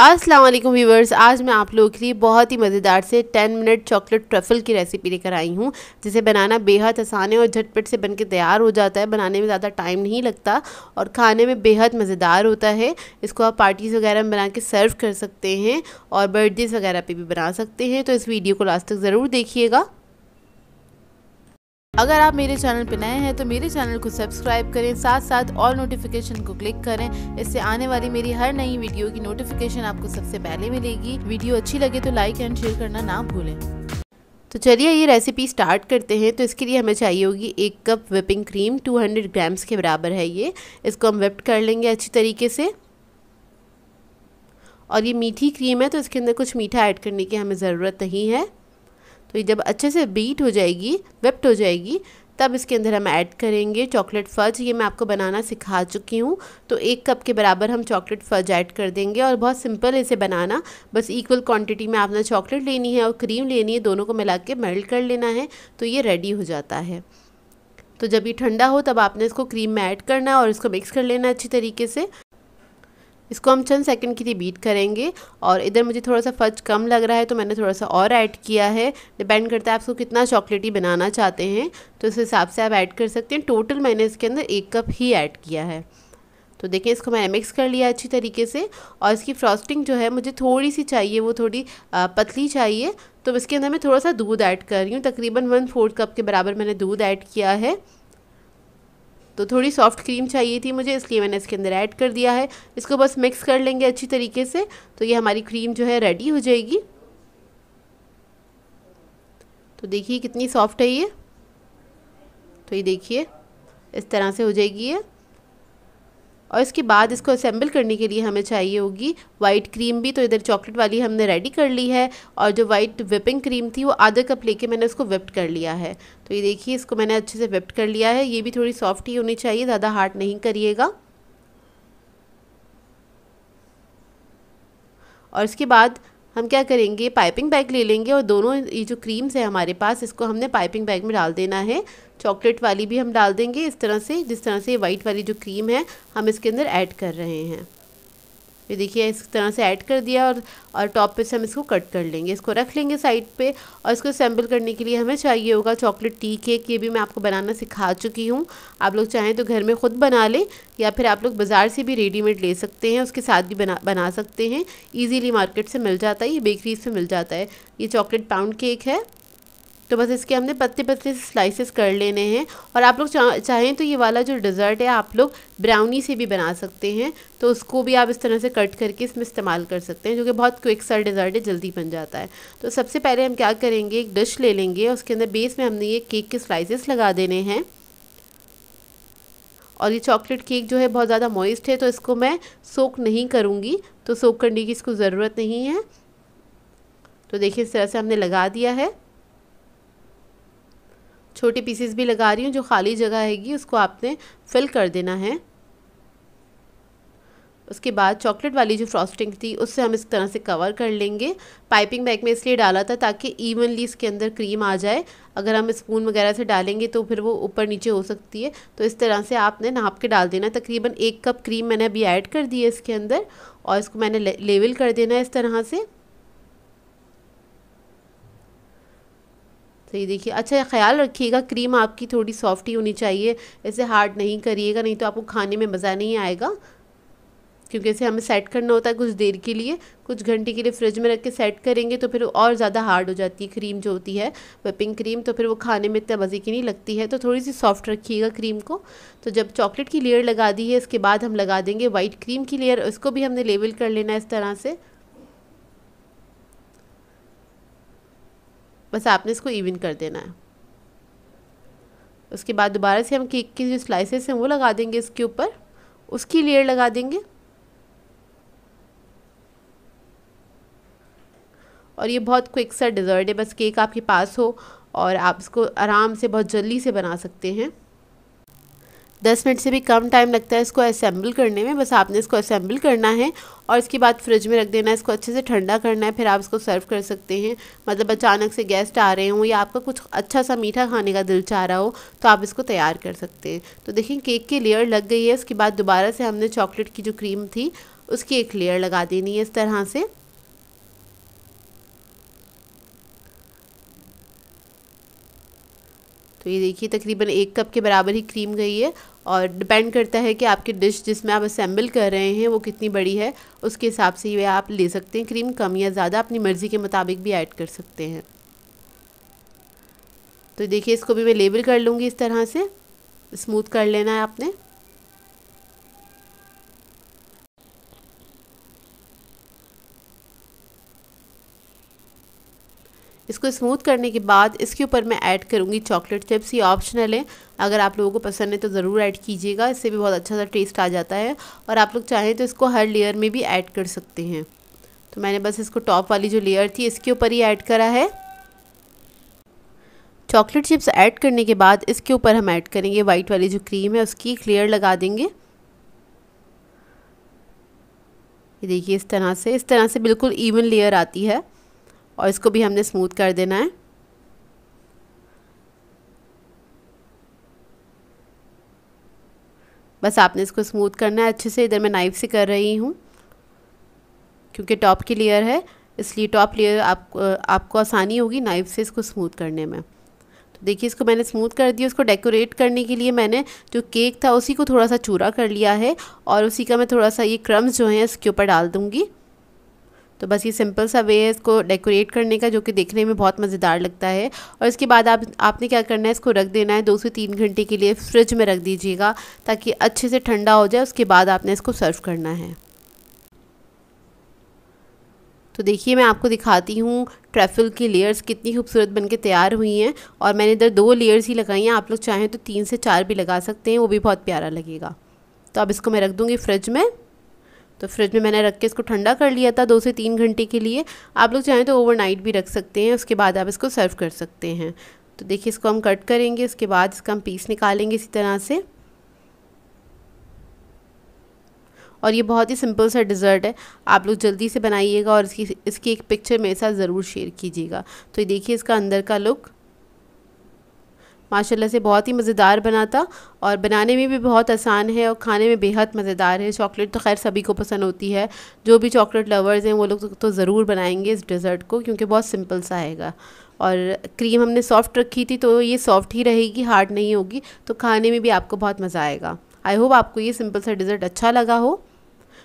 अस्सलाम वालेकुम व्यूवर्स आज मैं आप लोगों के लिए बहुत ही मज़ेदार से 10 मिनट चॉकलेट ट्रफल की रेसिपी लेकर आई हूँ जिसे बनाना बेहद आसान है और झटपट से बनके तैयार हो जाता है बनाने में ज़्यादा टाइम नहीं लगता और खाने में बेहद मज़ेदार होता है इसको आप पार्टीज़ वगैरह में बना के सर्व कर सकते हैं और बर्थडेज़ वगैरह पर भी बना सकते हैं तो इस वीडियो को लास्ट तक ज़रूर देखिएगा अगर आप मेरे चैनल पर नए हैं तो मेरे चैनल को सब्सक्राइब करें साथ साथ ऑल नोटिफिकेशन को क्लिक करें इससे आने वाली मेरी हर नई वीडियो की नोटिफिकेशन आपको सबसे पहले मिलेगी वीडियो अच्छी लगे तो लाइक एंड शेयर करना ना भूलें तो चलिए ये रेसिपी स्टार्ट करते हैं तो इसके लिए हमें चाहिए होगी एक कप विपिंग क्रीम 200 ग्राम्स के बराबर है ये इसको हम विप्ड कर लेंगे अच्छी तरीके से और ये मीठी क्रीम है तो इसके अंदर कुछ मीठा ऐड करने की हमें ज़रूरत नहीं है तो ये जब अच्छे से बीट हो जाएगी वेप्ट हो जाएगी तब इसके अंदर हम ऐड करेंगे चॉकलेट फज ये मैं आपको बनाना सिखा चुकी हूँ तो एक कप के बराबर हम चॉकलेट फज ऐड कर देंगे और बहुत सिंपल है इसे बनाना बस इक्वल क्वांटिटी में आपने चॉकलेट लेनी है और क्रीम लेनी है दोनों को मिला के मेल्ट कर लेना है तो ये रेडी हो जाता है तो जब ये ठंडा हो तब आपने इसको क्रीम में ऐड करना है और इसको मिक्स कर लेना अच्छी तरीके से इसको हम चंद सेकंड के लिए बीट करेंगे और इधर मुझे थोड़ा सा फज कम लग रहा है तो मैंने थोड़ा सा और ऐड किया है डिपेंड करता है आप इसको कितना चॉकलेटी बनाना चाहते हैं तो इस हिसाब से आप ऐड कर सकते हैं टोटल मैंने इसके अंदर एक कप ही ऐड किया है तो देखिए इसको मैंने मिक्स कर लिया अच्छी तरीके से और इसकी फ्रॉस्टिंग जो है मुझे थोड़ी सी चाहिए वो थोड़ी पतली चाहिए तो इसके अंदर मैं थोड़ा सा दूध ऐड कर रही हूँ तकरीबन वन फोर्थ कप के बराबर मैंने दूध ऐड किया है तो थोड़ी सॉफ्ट क्रीम चाहिए थी मुझे इसलिए मैंने इसके अंदर ऐड कर दिया है इसको बस मिक्स कर लेंगे अच्छी तरीके से तो ये हमारी क्रीम जो है रेडी हो जाएगी तो देखिए कितनी सॉफ्ट है ये तो ये देखिए इस तरह से हो जाएगी ये और इसके बाद इसको असेंबल करने के लिए हमें चाहिए होगी वाइट क्रीम भी तो इधर चॉकलेट वाली हमने रेडी कर ली है और जो वाइट विपिंग क्रीम थी वो आधा कप लेके मैंने उसको विप्ट कर लिया है तो ये देखिए इसको मैंने अच्छे से विप्ट कर लिया है ये भी थोड़ी सॉफ्ट ही होनी चाहिए ज़्यादा हार्ड नहीं करिएगा और इसके बाद हम क्या करेंगे पाइपिंग बैग ले लेंगे और दोनों ये जो क्रीम्स है हमारे पास इसको हमने पाइपिंग बैग में डाल देना है चॉकलेट वाली भी हम डाल देंगे इस तरह से जिस तरह से वाइट वाली जो क्रीम है हम इसके अंदर ऐड कर रहे हैं ये देखिए इस तरह से ऐड कर दिया और और टॉप पे से हम इसको कट कर लेंगे इसको रख लेंगे साइड पे और इसको असेंबल करने के लिए हमें चाहिए होगा चॉकलेट टी केक ये भी मैं आपको बनाना सिखा चुकी हूँ आप लोग चाहें तो घर में ख़ुद बना लें या फिर आप लोग बाज़ार से भी रेडीमेड ले सकते हैं उसके साथ भी बना बना सकते हैं ईजीली मार्केट से मिल जाता है ये बेकरी से मिल जाता है ये चॉकलेट पाउंड केक है तो बस इसके हमने पत्ते पत्ते स्लाइसेस कर लेने हैं और आप लोग चा, चाहें तो ये वाला जो डिज़र्ट है आप लोग ब्राउनी से भी बना सकते हैं तो उसको भी आप इस तरह से कट करके इसमें इस्तेमाल कर सकते हैं जो कि बहुत क्विक सा डिज़र्ट है जल्दी बन जाता है तो सबसे पहले हम क्या करेंगे एक डिश ले लेंगे उसके अंदर बेस में हमने ये केक के स्लाइसेस लगा देने हैं और ये चॉकलेट केक जो है बहुत ज़्यादा मॉइस्ट है तो इसको मैं सोक नहीं करूँगी तो सोक करने की इसको ज़रूरत नहीं है तो देखिए इस तरह से हमने लगा दिया है छोटे पीसेस भी लगा रही हूँ जो खाली जगह हैगी उसको आपने फिल कर देना है उसके बाद चॉकलेट वाली जो फ्रॉस्टिंग थी उससे हम इस तरह से कवर कर लेंगे पाइपिंग बैग में इसलिए डाला था ताकि इवनली इसके अंदर क्रीम आ जाए अगर हम स्पून वगैरह से डालेंगे तो फिर वो ऊपर नीचे हो सकती है तो इस तरह से आपने नाप के डाल देना तकरीबन एक कप क्रीम मैंने अभी ऐड कर दी है इसके अंदर और इसको मैंने लेवल कर देना है इस तरह से सही तो देखिए अच्छा ख्याल रखिएगा क्रीम आपकी थोड़ी सॉफ्ट ही होनी चाहिए ऐसे हार्ड नहीं करिएगा नहीं तो आपको खाने में मज़ा नहीं आएगा क्योंकि इसे हमें सेट करना होता है कुछ देर के लिए कुछ घंटे के लिए फ्रिज में रख के सेट करेंगे तो फिर और ज़्यादा हार्ड हो जाती है क्रीम जो होती है वेपिंग क्रीम तो फिर वो खाने में इतना मज़े की नहीं लगती है तो थोड़ी सी सॉफ्ट रखिएगा क्रीम को तो जब चॉकलेट की लेयर लगा दी है इसके बाद हम लगा देंगे वाइट क्रीम की लेयर उसको भी हमने लेवल कर लेना है इस तरह से बस आपने इसको इवन कर देना है उसके बाद दोबारा से हम केक के जो स्लाइसेस हैं वो लगा देंगे इसके ऊपर उसकी लेयर लगा देंगे और ये बहुत क्विक सा डिज़र्ट है बस केक आपके पास हो और आप इसको आराम से बहुत जल्दी से बना सकते हैं 10 मिनट से भी कम टाइम लगता है इसको असेंबल करने में बस आपने इसको असेंबल करना है और इसके बाद फ्रिज में रख देना है इसको अच्छे से ठंडा करना है फिर आप इसको सर्व कर सकते हैं मतलब अचानक से गेस्ट आ रहे हों या आपका कुछ अच्छा सा मीठा खाने का दिल चाह रहा हो तो आप इसको तैयार कर सकते हैं तो देखिए केक की लेयर लग गई है उसके बाद दोबारा से हमने चॉकलेट की जो क्रीम थी उसकी एक लेयर लगा देनी है इस तरह से तो ये देखिए तकरीबन एक कप के बराबर ही क्रीम गई है और डिपेंड करता है कि आपकी डिश जिसमें आप असेंबल कर रहे हैं वो कितनी बड़ी है उसके हिसाब से ये आप ले सकते हैं क्रीम कम या ज़्यादा अपनी मर्ज़ी के मुताबिक भी ऐड कर सकते हैं तो देखिए इसको भी मैं लेबल कर लूँगी इस तरह से स्मूथ कर लेना है आपने इसको स्मूथ करने के बाद इसके ऊपर मैं ऐड करूँगी चॉकलेट चिप्स ये ऑप्शनल है अगर आप लोगों को पसंद है तो ज़रूर ऐड कीजिएगा इससे भी बहुत अच्छा सा टेस्ट आ जाता है और आप लोग चाहें तो इसको हर लेयर में भी ऐड कर सकते हैं तो मैंने बस इसको टॉप वाली जो लेयर थी इसके ऊपर ही ऐड करा है चॉकलेट चिप्स ऐड करने के बाद इसके ऊपर हम ऐड करेंगे वाइट वाली जो क्रीम है उसकी एक लेयर लगा देंगे ये देखिए इस तरह से इस तरह से बिल्कुल इवन लेयर आती है और इसको भी हमने स्मूथ कर देना है बस आपने इसको स्मूथ करना है अच्छे से इधर मैं नाइफ से कर रही हूँ क्योंकि टॉप की लेयर है इसलिए टॉप लेयर आप आपको आसानी होगी नाइफ से इसको स्मूथ करने में तो देखिए इसको मैंने स्मूथ कर दिया उसको डेकोरेट करने के लिए मैंने जो केक था उसी को थोड़ा सा चूरा कर लिया है और उसी का मैं थोड़ा सा ये क्रम्स जो हैं इसके ऊपर डाल दूँगी तो बस ये सिंपल सा वे है इसको डेकोरेट करने का जो कि देखने में बहुत मज़ेदार लगता है और इसके बाद आप आपने क्या करना है इसको रख देना है दो से तीन घंटे के लिए फ्रिज में रख दीजिएगा ताकि अच्छे से ठंडा हो जाए उसके बाद आपने इसको सर्व करना है तो देखिए मैं आपको दिखाती हूँ ट्रैफल की लेयर्स कितनी खूबसूरत बन के तैयार हुई हैं और मैंने इधर दो लेयर्स ही लगाई हैं आप लोग चाहें तो तीन से चार भी लगा सकते हैं वो भी बहुत प्यारा लगेगा तो अब इसको मैं रख दूँगी फ्रिज में तो फ्रिज में मैंने रख के इसको ठंडा कर लिया था दो से तीन घंटे के लिए आप लोग चाहें तो ओवरनाइट भी रख सकते हैं उसके बाद आप इसको सर्व कर सकते हैं तो देखिए इसको हम कट करेंगे उसके बाद इसका हम पीस निकालेंगे इसी तरह से और ये बहुत ही सिंपल सा डिज़र्ट है आप लोग जल्दी से बनाइएगा और इसकी इसकी एक पिक्चर मेरे साथ ज़रूर शेयर कीजिएगा तो ये देखिए इसका अंदर का लुक माशाल्लाह से बहुत ही मज़ेदार बना था और बनाने में भी बहुत आसान है और खाने में बेहद मज़ेदार है चॉकलेट तो खैर सभी को पसंद होती है जो भी चॉकलेट लवर्स हैं वो लोग तो ज़रूर बनाएंगे इस डिज़र्ट को क्योंकि बहुत सिंपल सा आएगा और क्रीम हमने सॉफ़्ट रखी थी तो ये सॉफ़्ट ही रहेगी हार्ड नहीं होगी तो खाने में भी आपको बहुत मज़ा आएगा आई होप आपको ये सिंपल सा डिज़र्ट अच्छा लगा हो